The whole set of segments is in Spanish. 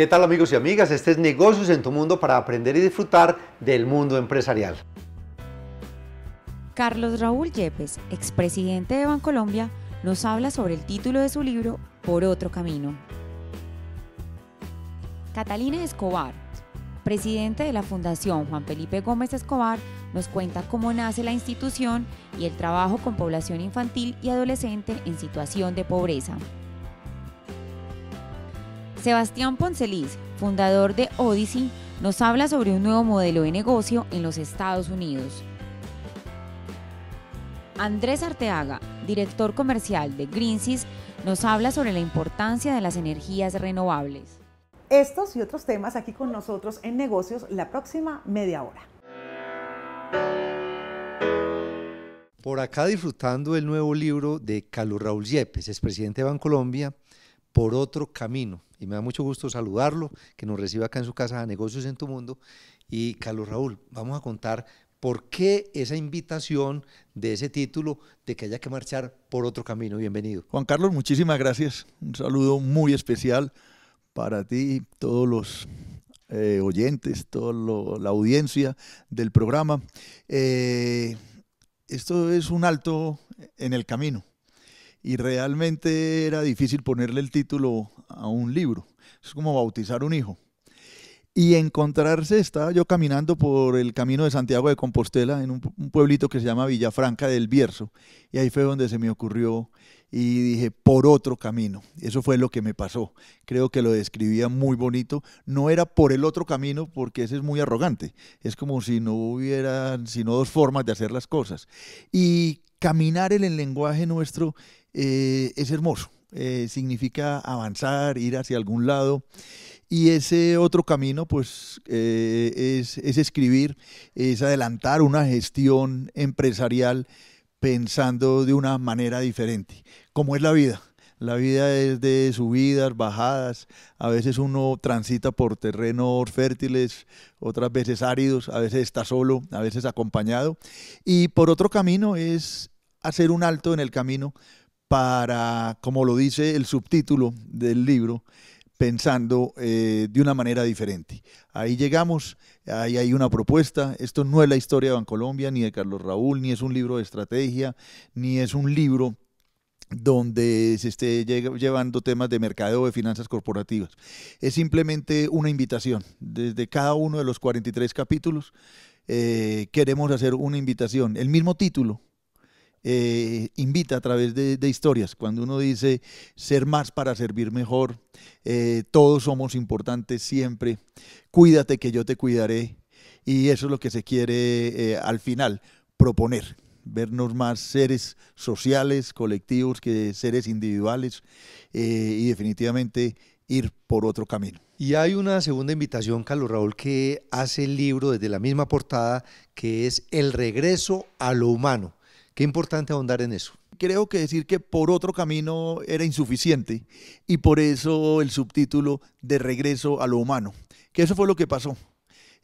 ¿Qué tal amigos y amigas? Este es Negocios en tu Mundo para aprender y disfrutar del mundo empresarial. Carlos Raúl Yepes, expresidente de Bancolombia, nos habla sobre el título de su libro Por otro camino. Catalina Escobar, presidente de la Fundación Juan Felipe Gómez Escobar, nos cuenta cómo nace la institución y el trabajo con población infantil y adolescente en situación de pobreza. Sebastián Poncelis, fundador de Odyssey, nos habla sobre un nuevo modelo de negocio en los Estados Unidos. Andrés Arteaga, director comercial de Greensys, nos habla sobre la importancia de las energías renovables. Estos y otros temas aquí con nosotros en negocios la próxima media hora. Por acá disfrutando el nuevo libro de Carlos Raúl Yepes, expresidente de Bancolombia, Por otro camino y me da mucho gusto saludarlo, que nos reciba acá en su casa de Negocios en tu Mundo. Y Carlos Raúl, vamos a contar por qué esa invitación de ese título de que haya que marchar por otro camino. Bienvenido. Juan Carlos, muchísimas gracias. Un saludo muy especial para ti, todos los eh, oyentes, toda la audiencia del programa. Eh, esto es un alto en el camino y realmente era difícil ponerle el título a un libro. Es como bautizar un hijo. Y encontrarse, estaba yo caminando por el camino de Santiago de Compostela en un, pueblito que se llama Villafranca del Bierzo. Y ahí fue donde se me ocurrió y dije, por otro camino. Eso fue lo que me pasó. Creo que lo describía muy bonito. No era por el otro camino porque ese es muy arrogante. Es como si no hubieran sino dos formas de hacer las cosas. Y caminar en el lenguaje nuestro eh, es hermoso. Eh, significa avanzar, ir hacia algún lado. Y ese otro camino, pues, eh, es, es, escribir, es adelantar una gestión empresarial pensando de una manera diferente, como es la vida. La vida es de subidas, bajadas, a veces uno transita por terrenos fértiles, otras veces áridos, a veces está solo, a veces acompañado. Y por otro camino es hacer un alto en el camino para, como lo dice el subtítulo del libro, pensando eh, de una manera diferente. Ahí llegamos, ahí hay una propuesta, esto no es la historia de Bancolombia, ni de Carlos Raúl, ni es un libro de estrategia, ni es un libro donde se esté llevando temas de mercadeo de finanzas corporativas. Es simplemente una invitación. Desde cada uno de los 43 capítulos eh, queremos hacer una invitación. El mismo título eh, invita a través de, historias. Cuando uno dice ser más para servir mejor, eh, todos somos importantes siempre, cuídate que yo te cuidaré. Y eso es lo que se quiere eh, al final proponer, vernos más seres sociales, colectivos, que seres individuales y definitivamente ir por otro camino. Y hay una segunda invitación, Carlos Raúl, que hace el libro desde la misma portada, que es El regreso a lo humano Qué importante ahondar en eso. Creo que decir que por otro camino era insuficiente y por eso el subtítulo de regreso a lo humano, que eso fue lo que pasó.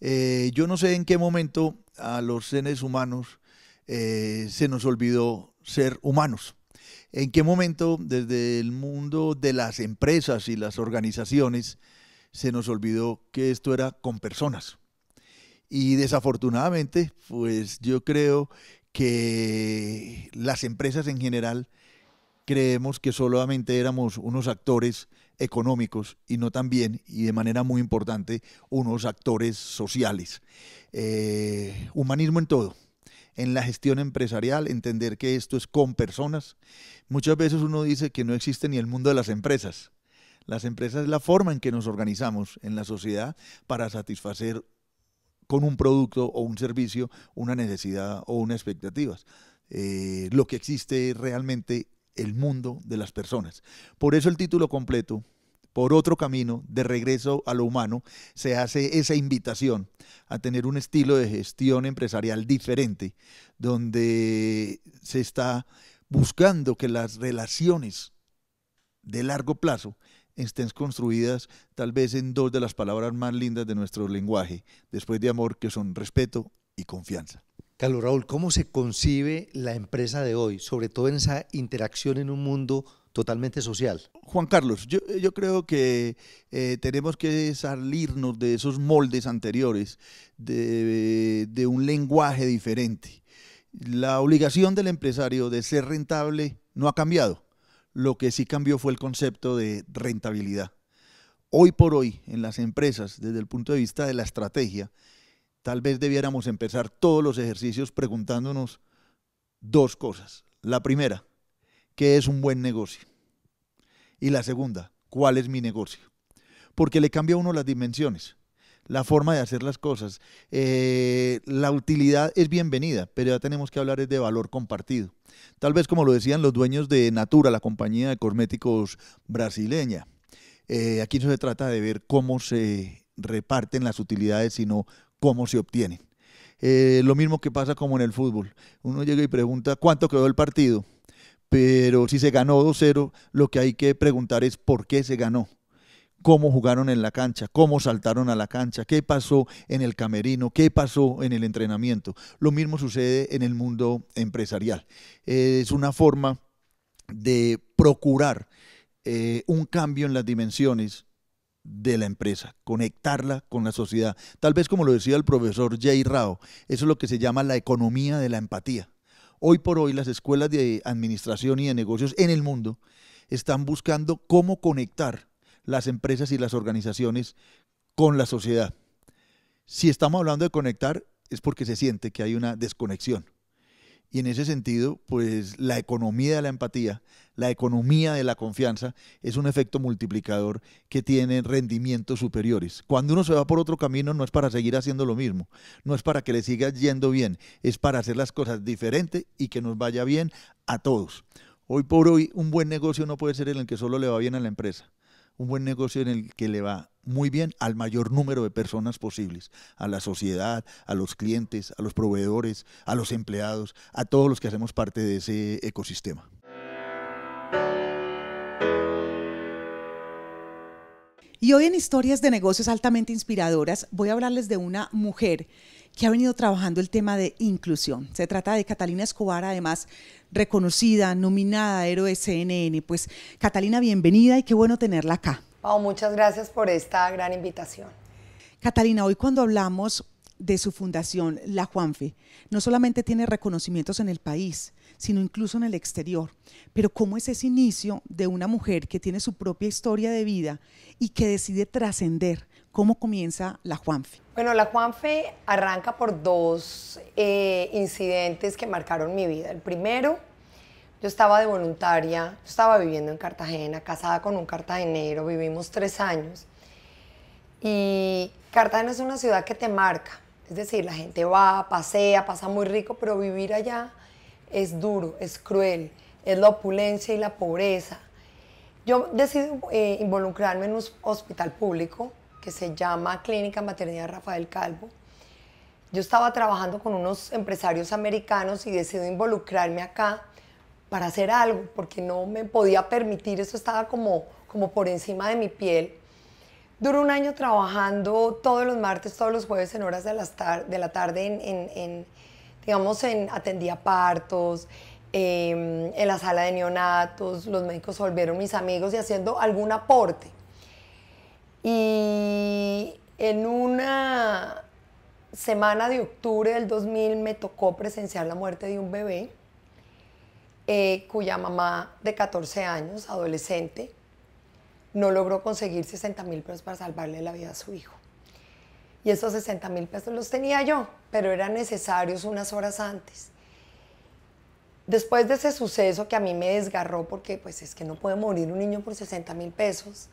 Eh, yo no sé en qué momento a los seres humanos eh, se nos olvidó ser humanos. ¿En qué momento desde el mundo de las empresas y las organizaciones se nos olvidó que esto era con personas? Y desafortunadamente, pues yo creo que las empresas en general creemos que solamente éramos unos actores económicos y no también, y de manera muy importante, unos actores sociales. Eh, humanismo en todo, en la gestión empresarial, entender que esto es con personas. Muchas veces uno dice que no existe ni el mundo de las empresas. Las empresas es la forma en que nos organizamos en la sociedad para satisfacer con un producto o un servicio una necesidad o unas expectativas. Eh, lo que existe es realmente el mundo de las personas. Por eso el título completo, por otro camino, de regreso a lo humano, se hace esa invitación a tener un estilo de gestión empresarial diferente, donde se está buscando que las relaciones de largo plazo estén construidas tal vez en dos de las palabras más lindas de nuestro lenguaje, después de amor, que son respeto y confianza. Carlos Raúl, ¿cómo se concibe la empresa de hoy, sobre todo en esa interacción en un mundo totalmente social. Juan Carlos, yo, creo que eh, tenemos que salirnos de esos moldes anteriores, de, un lenguaje diferente. La obligación del empresario de ser rentable no ha cambiado. Lo que sí cambió fue el concepto de rentabilidad. Hoy por hoy, en las empresas, desde el punto de vista de la estrategia, tal vez debiéramos empezar todos los ejercicios preguntándonos dos cosas. La primera, ¿qué es un buen negocio? Y la segunda, ¿cuál es mi negocio? Porque le cambia a uno las dimensiones la forma de hacer las cosas. Eh, la utilidad es bienvenida, pero ya tenemos que hablar de valor compartido. Tal vez como lo decían los dueños de Natura, la compañía de cosméticos brasileña. Eh, aquí no se trata de ver cómo se reparten las utilidades, sino cómo se obtienen. Eh, lo mismo que pasa como en el fútbol. Uno llega y pregunta cuánto quedó el partido, pero si se ganó 2-0, lo que hay que preguntar es por qué se ganó cómo jugaron en la cancha, cómo saltaron a la cancha, qué pasó en el camerino, qué pasó en el entrenamiento. Lo mismo sucede en el mundo empresarial. Eh, es una forma de procurar eh, un cambio en las dimensiones de la empresa, conectarla con la sociedad. Tal vez como lo decía el profesor Jay Rao, eso es lo que se llama la economía de la empatía. Hoy por hoy las escuelas de administración y de negocios en el mundo están buscando cómo conectar las empresas y las organizaciones con la sociedad. Si estamos hablando de conectar, es porque se siente que hay una desconexión. Y en ese sentido, pues la economía de la empatía, la economía de la confianza, es un efecto multiplicador que tiene rendimientos superiores. Cuando uno se va por otro camino no es para seguir haciendo lo mismo, no es para que le siga yendo bien, es para hacer las cosas diferentes y que nos vaya bien a todos. Hoy por hoy, un buen negocio no puede ser en el que solo le va bien a la empresa un buen negocio en el que le va muy bien al mayor número de personas posibles, a la sociedad, a los clientes, a los proveedores, a los empleados, a todos los que hacemos parte de ese ecosistema. Y hoy en Historias de Negocios altamente inspiradoras voy a hablarles de una mujer que ha venido trabajando el tema de inclusión. Se trata de Catalina Escobar, además reconocida, nominada héroe CNN. Pues Catalina, bienvenida y qué bueno tenerla acá. muchas gracias por esta gran invitación. Catalina, hoy cuando hablamos de su fundación, la Juanfe, no solamente tiene reconocimientos en el país, sino incluso en el exterior. Pero ¿cómo es ese inicio de una mujer que tiene su propia historia de vida y que decide trascender ¿Cómo comienza la Juanfe? Bueno, la Juanfe arranca por dos eh, incidentes que marcaron mi vida. El primero, yo estaba de voluntaria, yo estaba viviendo en Cartagena, casada con un cartagenero, vivimos tres años. Y Cartagena es una ciudad que te marca, es decir, la gente va, pasea, pasa muy rico, pero vivir allá es duro, es cruel, es la opulencia y la pobreza. Yo decido eh, involucrarme en un hospital público que se llama Clínica Maternidad Rafael Calvo. Yo estaba trabajando con unos empresarios americanos y decidí involucrarme acá para hacer algo, porque no me podía permitir, eso estaba como, como por encima de mi piel. Duró un año trabajando todos los martes, todos los jueves en horas de, las de la tarde en, digamos, en atendía partos, em, en la sala de neonatos, los médicos volvieron mis amigos y haciendo algún aporte. Y en una semana de octubre del 2000 me tocó presenciar la muerte de un bebé eh, cuya mamá de 14 años, adolescente, no logró conseguir 60 mil pesos para salvarle la vida a su hijo. Y esos 60 mil pesos los tenía yo, pero eran necesarios unas horas antes. Después de ese suceso que a mí me desgarró porque pues es que no puede morir un niño por 60 mil pesos,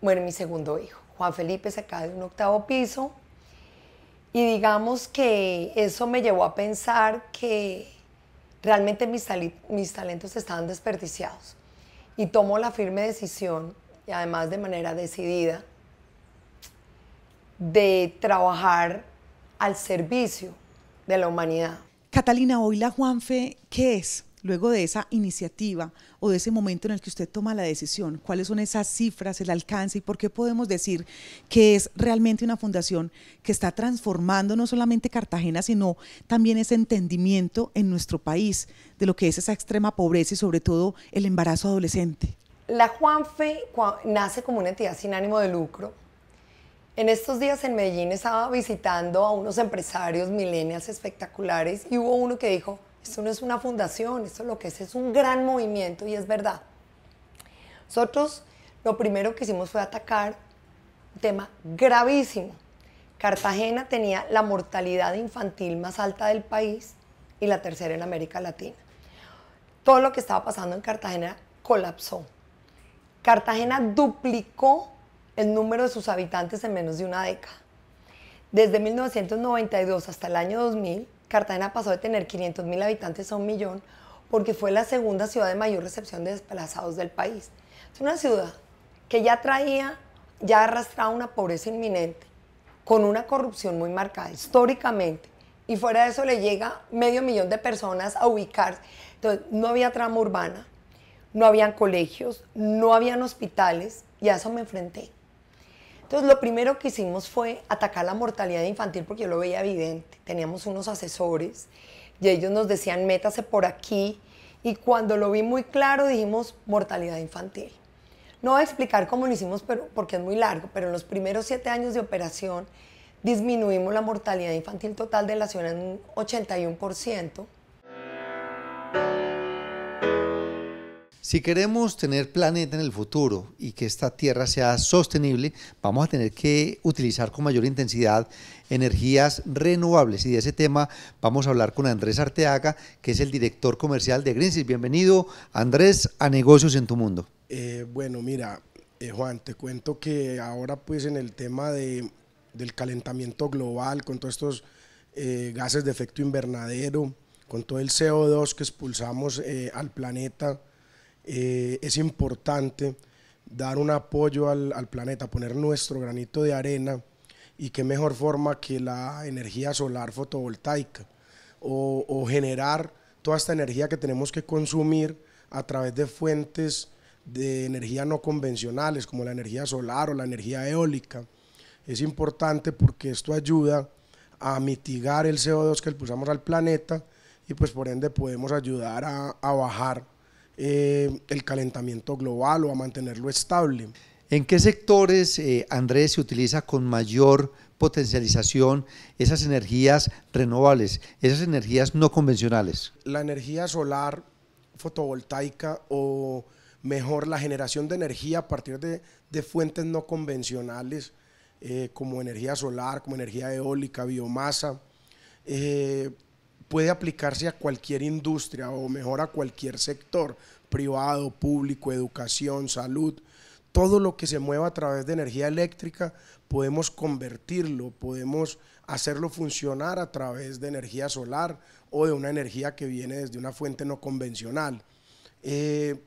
bueno, mi segundo hijo. Juan Felipe se cae de un octavo piso y digamos que eso me llevó a pensar que realmente mis, mis talentos estaban desperdiciados. Y tomo la firme decisión, y además de manera decidida, de trabajar al servicio de la humanidad. Catalina, hoy la Juanfe, ¿qué es? luego de esa iniciativa o de ese momento en el que usted toma la decisión? ¿Cuáles son esas cifras, el alcance y por qué podemos decir que es realmente una fundación que está transformando no solamente Cartagena, sino también ese entendimiento en nuestro país de lo que es esa extrema pobreza y sobre todo el embarazo adolescente? La Juanfe nace como una entidad sin ánimo de lucro. En estos días en Medellín estaba visitando a unos empresarios millennials espectaculares y hubo uno que dijo, esto pues, no es una fundación, esto es lo que es, es un gran movimiento y es verdad. Nosotros lo primero que hicimos fue atacar un tema gravísimo. Cartagena tenía la mortalidad infantil más alta del país y la tercera en América Latina. Todo lo que estaba pasando en Cartagena colapsó. Cartagena duplicó el número de sus habitantes en menos de una década. Desde 1992 hasta el año 2000, Cartagena pasó de tener 500 mil habitantes a un millón porque fue la segunda ciudad de mayor recepción de desplazados del país. Es una ciudad que ya traía, ya arrastraba una pobreza inminente, con una corrupción muy marcada históricamente, y fuera de eso le llega medio millón de personas a ubicarse. Entonces, no había trama urbana, no habían colegios, no habían hospitales, y a eso me enfrenté. Entonces, lo primero que hicimos fue atacar la mortalidad infantil porque yo lo veía evidente. Teníamos unos asesores y ellos nos decían, métase por aquí. Y cuando lo vi muy claro, dijimos mortalidad infantil. No voy a explicar cómo lo hicimos porque es muy largo, pero en los primeros siete años de operación disminuimos la mortalidad infantil total de la ciudad en un 81%. Si queremos tener planeta en el futuro y que esta Tierra sea sostenible, vamos a tener que utilizar con mayor intensidad energías renovables. Y de ese tema vamos a hablar con Andrés Arteaga, que es el director comercial de Greensys. Bienvenido, Andrés, a Negocios en tu Mundo. Eh, bueno, mira, eh, Juan, te cuento que ahora pues en el tema de, del calentamiento global, con todos estos eh, gases de efecto invernadero, con todo el CO2 que expulsamos al planeta, eh, es importante dar un apoyo al, planeta, poner nuestro granito de arena y qué mejor forma que la energía solar fotovoltaica o, generar toda esta energía que tenemos que consumir a través de fuentes de energía no convencionales como la energía solar o la energía eólica. Es importante porque esto ayuda a mitigar el CO2 que expulsamos al planeta y pues por ende podemos ayudar a, a bajar eh, el calentamiento global o a mantenerlo estable. ¿En qué sectores, eh, Andrés, se utiliza con mayor potencialización esas energías renovables, esas energías no convencionales? La energía solar fotovoltaica o mejor la generación de energía a partir de, fuentes no convencionales eh, como energía solar, como energía eólica, biomasa, puede aplicarse a cualquier industria o mejor a cualquier sector, privado, público, educación, salud. Todo lo que se mueva a través de energía eléctrica podemos convertirlo, podemos hacerlo funcionar a través de energía solar o de una energía que viene desde una fuente no convencional. Eh,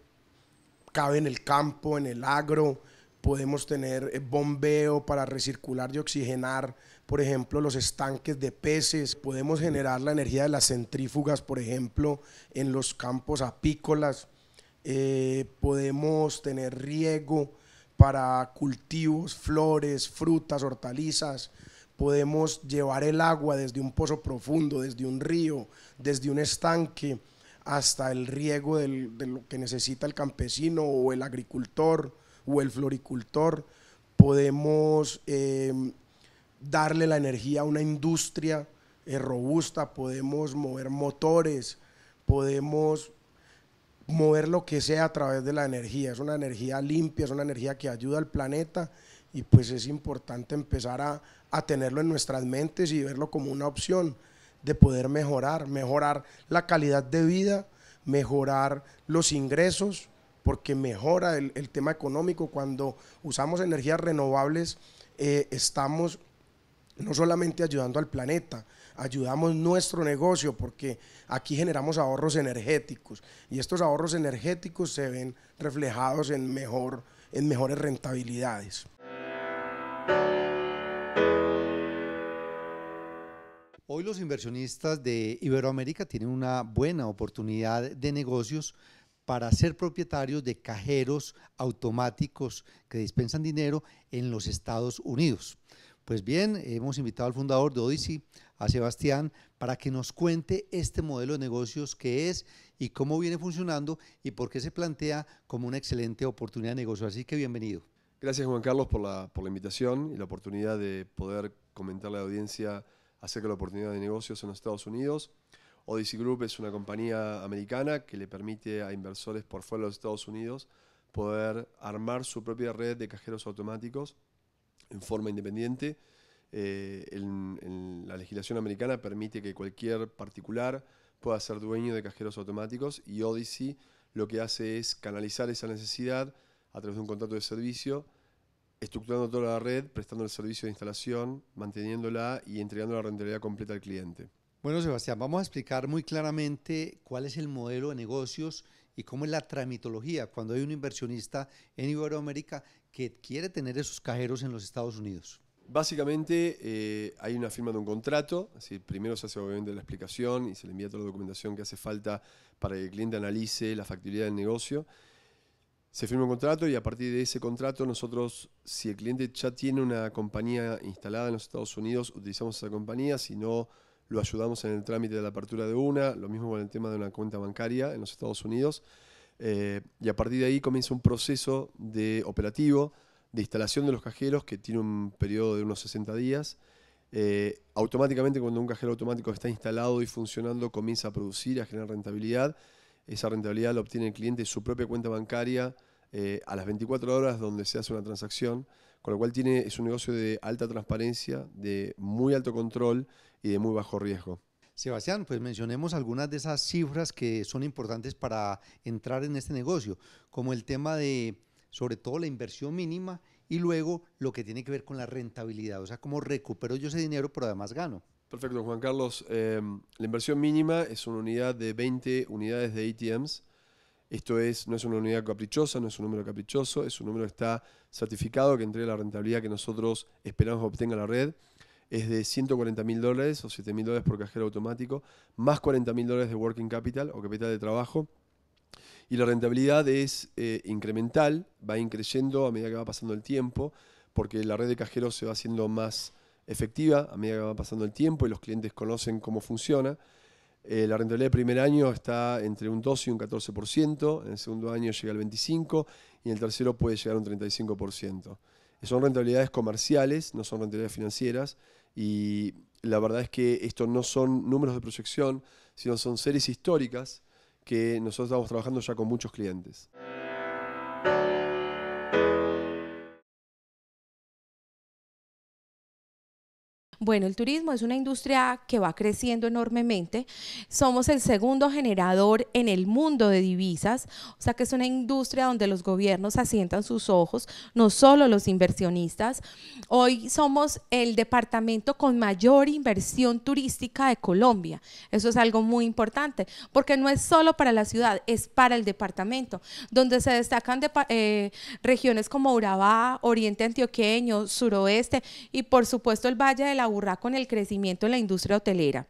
cabe en el campo, en el agro, podemos tener eh, bombeo para recircular y oxigenar por ejemplo, los estanques de peces, podemos generar la energía de las centrífugas, por ejemplo, en los campos apícolas, eh, podemos tener riego para cultivos, flores, frutas, hortalizas, podemos llevar el agua desde un pozo profundo, desde un río, desde un estanque, hasta el riego de lo que necesita el campesino o el agricultor o el floricultor. Podemos eh, darle la energía a una industria eh, robusta, podemos mover motores, podemos mover lo que sea a través de la energía. Es una energía limpia, es una energía que ayuda al planeta y pues es importante empezar a, tenerlo en nuestras mentes y verlo como una opción de poder mejorar, mejorar la calidad de vida, mejorar los ingresos, porque mejora el, tema económico. Cuando usamos energías renovables, eh, estamos no solamente ayudando al planeta, ayudamos nuestro negocio porque aquí generamos ahorros energéticos y estos ahorros energéticos se ven reflejados en, mejor, en mejores rentabilidades. Hoy los inversionistas de Iberoamérica tienen una buena oportunidad de negocios para ser propietarios de cajeros automáticos que dispensan dinero en los Estados Unidos. Pues bien, hemos invitado al fundador de Odyssey, a Sebastián, para que nos cuente este modelo de negocios que es y cómo viene funcionando y por qué se plantea como una excelente oportunidad de negocio. Así que bienvenido. Gracias Juan Carlos por la, por la invitación y la oportunidad de poder comentarle a la audiencia acerca de la oportunidad de negocios en los Estados Unidos. Odyssey Group es una compañía americana que le permite a inversores por fuera de los Estados Unidos poder armar su propia red de cajeros automáticos en forma independiente. en, eh, la legislación americana permite que cualquier particular pueda ser dueño de cajeros automáticos y Odyssey lo que hace es canalizar esa necesidad a través de un contrato de servicio, estructurando toda la red, prestando el servicio de instalación, manteniéndola y entregando la rentabilidad completa al cliente. Bueno, Sebastián, vamos a explicar muy claramente cuál es el modelo de negocios y cómo es la tramitología cuando hay un inversionista en Iberoamérica que quiere tener esos cajeros en los Estados Unidos. Básicamente eh, hay una firma de un contrato, primero se hace obviamente la explicación y se le envía toda la documentación que hace falta para que el cliente analice la factibilidad del negocio. Se firma un contrato y a partir de ese contrato nosotros, si el cliente ya tiene una compañía instalada en los Estados Unidos, utilizamos esa compañía, si no lo ayudamos en el trámite de la apertura de una, lo mismo con el tema de una cuenta bancaria en los Estados Unidos. Eh, y a partir de ahí comienza un proceso de operativo, de instalación de los cajeros, que tiene un periodo de unos 60 días. Eh, automáticamente cuando un cajero automático está instalado y funcionando, comienza a producir, a generar rentabilidad. Esa rentabilidad la obtiene el cliente de su propia cuenta bancaria eh, a las 24 horas donde se hace una transacción con lo cual tiene, es un negocio de alta transparencia, de muy alto control y de muy bajo riesgo. Sebastián, pues mencionemos algunas de esas cifras que son importantes para entrar en este negocio, como el tema de, sobre todo, la inversión mínima y luego lo que tiene que ver con la rentabilidad, o sea, cómo recupero yo ese dinero pero además gano. Perfecto, Juan Carlos. Eh, la inversión mínima es una unidad de 20 unidades de ATMs esto no es una unidad caprichosa, no es un número caprichoso, es un número que está certificado, que entrega la rentabilidad que nosotros esperamos obtenga la red. Es de 140 mil dólares o 7 mil dólares por cajero automático, más 40 mil dólares de working capital o capital de trabajo. Y la rentabilidad es eh, incremental, va increyendo a medida que va pasando el tiempo, porque la red de cajeros se va haciendo más efectiva a medida que va pasando el tiempo y los clientes conocen cómo funciona. Eh, la rentabilidad del primer año está entre un 12 y un 14%, en el segundo año llega al 25% y en el tercero puede llegar a un 35%. Eh, son rentabilidades comerciales, no son rentabilidades financieras y la verdad es que estos no son números de proyección, sino son series históricas que nosotros estamos trabajando ya con muchos clientes. Bueno, el turismo es una industria que va creciendo enormemente. Somos el segundo generador en el mundo de divisas, o sea que es una industria donde los gobiernos asientan sus ojos, no solo los inversionistas. Hoy somos el departamento con mayor inversión turística de Colombia. Eso es algo muy importante, porque no es solo para la ciudad, es para el departamento, donde se destacan eh, regiones como Urabá, Oriente Antioqueño, Suroeste y por supuesto el Valle de la con el crecimiento en la industria hotelera.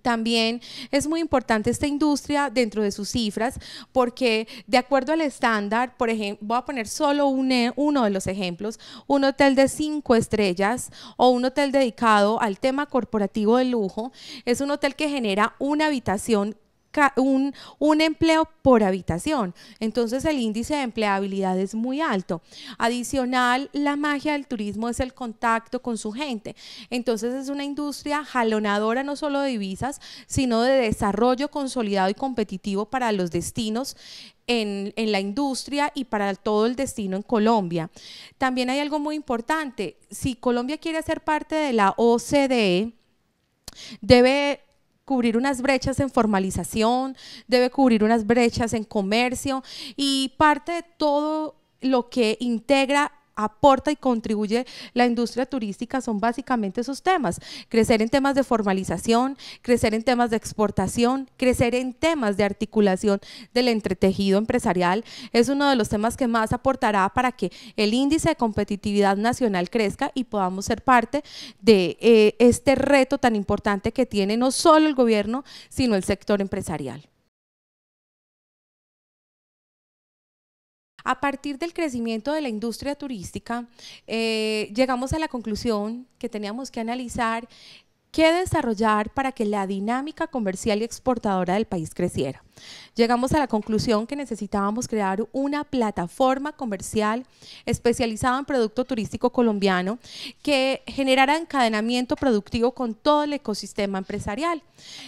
También es muy importante esta industria dentro de sus cifras porque de acuerdo al estándar, por ejemplo, voy a poner solo un, e, uno de los ejemplos, un hotel de cinco estrellas o un hotel dedicado al tema corporativo de lujo, es un hotel que genera una habitación un, un, empleo por habitación. Entonces el índice de empleabilidad es muy alto. Adicional, la magia del turismo es el contacto con su gente. Entonces es una industria jalonadora no solo de divisas, sino de desarrollo consolidado y competitivo para los destinos. En, en la industria y para todo el destino en Colombia. También hay algo muy importante. Si Colombia quiere ser parte de la OCDE, debe cubrir unas brechas en formalización, debe cubrir unas brechas en comercio y parte de todo lo que integra aporta y contribuye la industria turística son básicamente esos temas. Crecer en temas de formalización, crecer en temas de exportación, crecer en temas de articulación del entretejido empresarial es uno de los temas que más aportará para que el índice de competitividad nacional crezca y podamos ser parte de eh, este reto tan importante que tiene no solo el gobierno, sino el sector empresarial. A partir del crecimiento de la industria turística, eh, llegamos a la conclusión que teníamos que analizar qué desarrollar para que la dinámica comercial y exportadora del país creciera. Llegamos a la conclusión que necesitábamos crear una plataforma comercial especializada en producto turístico colombiano que generara encadenamiento productivo con todo el ecosistema empresarial.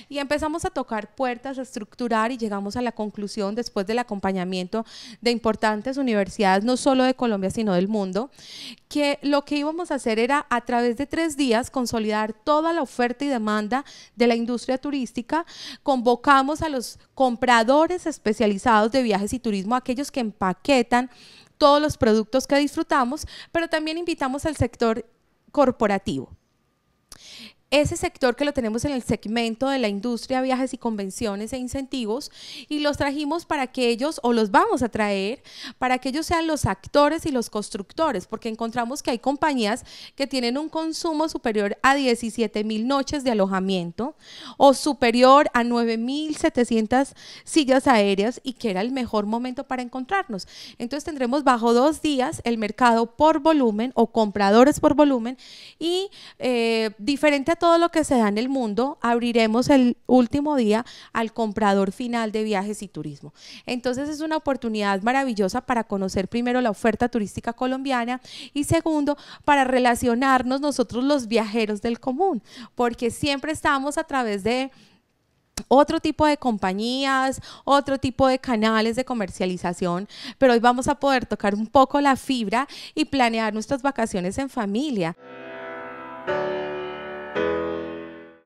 Y empezamos a tocar puertas, a estructurar y llegamos a la conclusión después del acompañamiento de importantes universidades, no solo de Colombia, sino del mundo, que lo que íbamos a hacer era a través de tres días consolidar toda la oferta y demanda de la industria turística. Convocamos a los compradores especializados de viajes y turismo, aquellos que empaquetan todos los productos que disfrutamos, pero también invitamos al sector corporativo ese sector que lo tenemos en el segmento de la industria, viajes y convenciones e incentivos, y los trajimos para que ellos, o los vamos a traer, para que ellos sean los actores y los constructores, porque encontramos que hay compañías que tienen un consumo superior a 17 mil noches de alojamiento o superior a 9.700 sillas aéreas y que era el mejor momento para encontrarnos. Entonces tendremos bajo dos días el mercado por volumen o compradores por volumen y eh, diferente a todo lo que se da en el mundo, abriremos el último día al comprador final de viajes y turismo. Entonces es una oportunidad maravillosa para conocer primero la oferta turística colombiana y segundo, para relacionarnos nosotros los viajeros del común, porque siempre estamos a través de otro tipo de compañías, otro tipo de canales de comercialización, pero hoy vamos a poder tocar un poco la fibra y planear nuestras vacaciones en familia.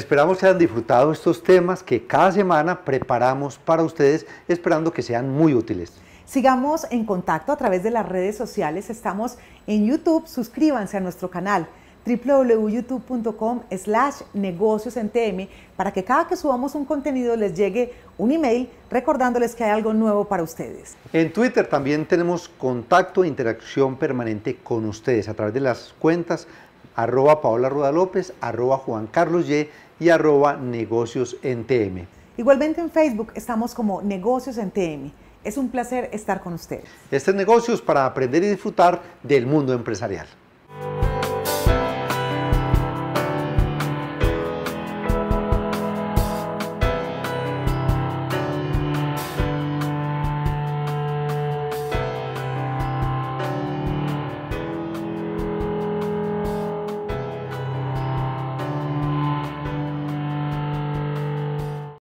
Esperamos que hayan disfrutado estos temas que cada semana preparamos para ustedes, esperando que sean muy útiles. Sigamos en contacto a través de las redes sociales. Estamos en YouTube. Suscríbanse a nuestro canal www.youtube.com slash negocios en TM para que cada que subamos un contenido les llegue un email recordándoles que hay algo nuevo para ustedes. En Twitter también tenemos contacto e interacción permanente con ustedes a través de las cuentas arroba Paola arroba y arroba negocios en TM. Igualmente en Facebook estamos como negocios en TM. Es un placer estar con ustedes. Este es Negocios para aprender y disfrutar del mundo empresarial.